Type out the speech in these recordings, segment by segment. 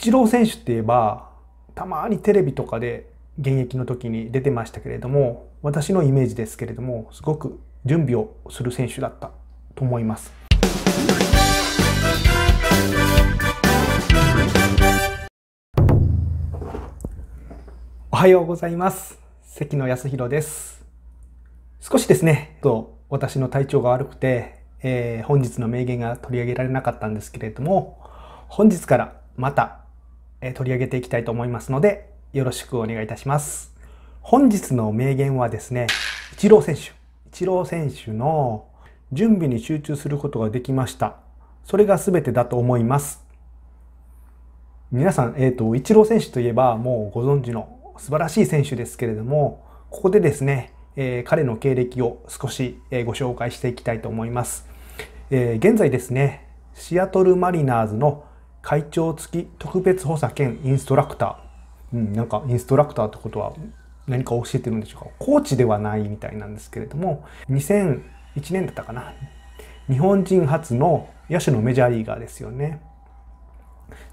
チロー選手って言えばたまにテレビとかで現役の時に出てましたけれども私のイメージですけれどもすごく準備をする選手だったと思います。おはようございます。関野康弘です。少しですね、と私の体調が悪くて、えー、本日の名言が取り上げられなかったんですけれども、本日からまたえ取り上げていきたいと思いますので、よろしくお願いいたします。本日の名言はですね、イチロー選手。イチロー選手の準備に集中することができました。それが全てだと思います。皆さん、えっ、ー、と、イチロー選手といえばもうご存知の素晴らしい選手ですけれども、ここでですね、えー、彼の経歴を少し、えー、ご紹介していきたいと思います。え現在ですね、シアトルマリナーズの会長付き特別補佐兼インストラクター、うん、なんかインストラクターってことは何か教えてるんでしょうかコーチではないみたいなんですけれども2001年だったかな日本人初の野手のメジャーリーガーですよね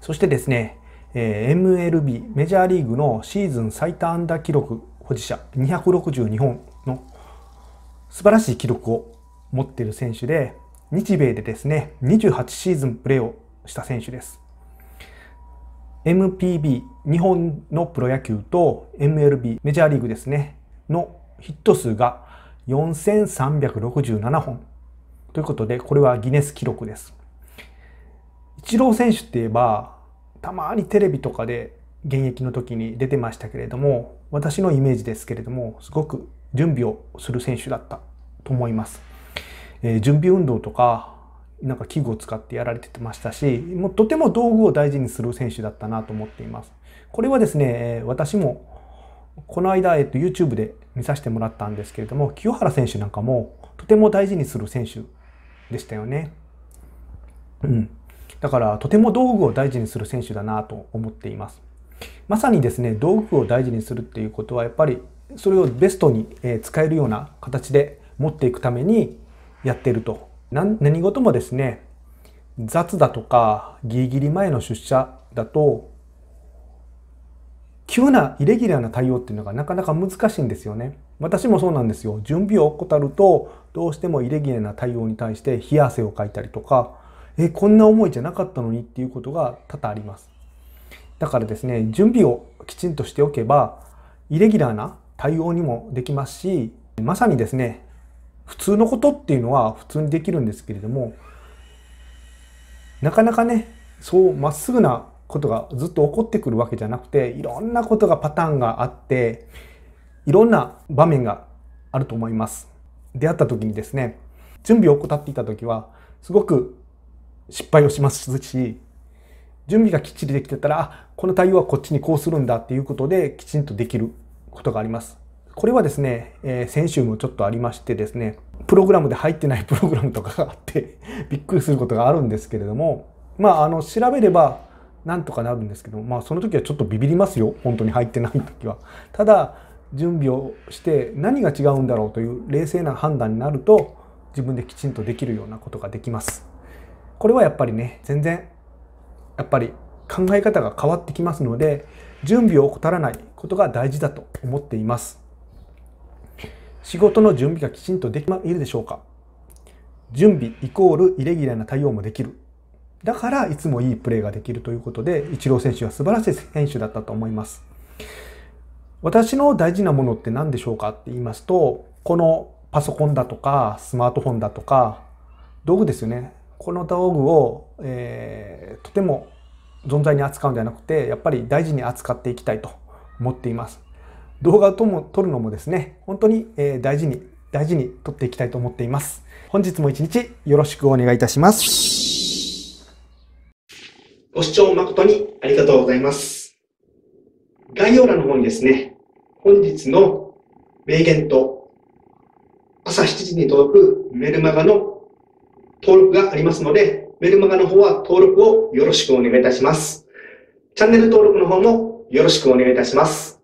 そしてですね、え MLB メジャーリーグのシーズン最多安打記録保持者262本の素晴らしい記録を持っている選手で日米でですね28シーズンプレーをした選手です。MPB、日本のプロ野球と MLB、メジャーリーグですね、のヒット数が4367本ということで、これはギネス記録です。イチロー選手って言えば、たまにテレビとかで現役の時に出てましたけれども、私のイメージですけれども、すごく準備をする選手だったと思います。えー、準備運動とかなんか器具を使ってやられてましたし、もうとても道具を大事にする選手だったなと思っています。これはですね、私もこの間、えっと、YouTube で見させてもらったんですけれども、清原選手なんかもとても大事にする選手でしたよね。うん。だから、とても道具を大事にする選手だなと思っています。まさにですね、道具を大事にするっていうことは、やっぱりそれをベストに使えるような形で持っていくためにやっていると何事もですね雑だとかギリギリ前の出社だと急なイレギュラーな対応っていうのがなかなか難しいんですよね。私もそうなんですよ。準備を怠るとどうしてもイレギュラーな対応に対して冷や汗をかいたりとか、え、こんな思いじゃなかったのにっていうことが多々あります。だからですね、準備をきちんとしておけば、イレギュラーな対応にもできますし、まさにですね、普通のことっていうのは普通にできるんですけれどもなかなかねそうまっすぐなことがずっと起こってくるわけじゃなくていろんなことがパターンがあっていろんな場面があると思います。出会った時にですね準備を怠っていた時はすごく失敗をしますし準備がきっちりできてたらこの対応はこっちにこうするんだっていうことできちんとできることがあります。これはですね、えー、先週もちょっとありましてですね、プログラムで入ってない プログラムとかがあって びっくりすることがあるんですけれども、まあ、あの、調べればなんとかなるんですけど、まあ、その時はちょっとビビりますよ。本当に入ってない時は。ただ、準備をして何が違うんだろうという冷静な判断になると、自分できちんとできるようなことができます。これはやっぱりね、全然、やっぱり考え方が変わってきますので、準備を怠らないことが大事だと思っています。仕事の準備がきちんとできているでしょうか準備イコールイレギュラーな対応もできる。だからいつもいいプレーができるということで、イチロー選手は素晴らしい選手だったと思います。私の大事なものって何でしょうかって言いますと、このパソコンだとか、スマートフォンだとか、道具ですよね。この道具を、えー、とても存在に扱うんではなくて、やっぱり大事に扱っていきたいと思っています。動画を撮るのもですね、本当に大事に大事に撮っていきたいと思っています。本日も一日よろしくお願いいたします。ご視聴誠にありがとうございます。概要欄の方にですね、本日の名言と朝7時に届くメルマガの登録がありますので、メルマガの方は登録をよろしくお願いいたします。チャンネル登録の方もよろしくお願いいたします。